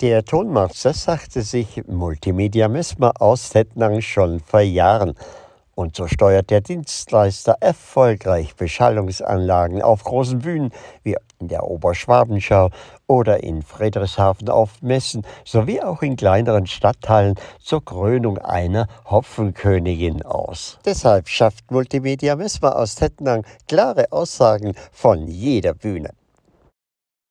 Der Tonmeister sagte sich Multimedia Multimediamismus aus Tettnang schon vor Jahren. Und so steuert der Dienstleister erfolgreich Beschallungsanlagen auf großen Bühnen wie in der Oberschwabenschau oder in Friedrichshafen auf Messen sowie auch in kleineren Stadtteilen zur Krönung einer Hopfenkönigin aus. Deshalb schafft Multimedia Mesmer aus Tettnang klare Aussagen von jeder Bühne.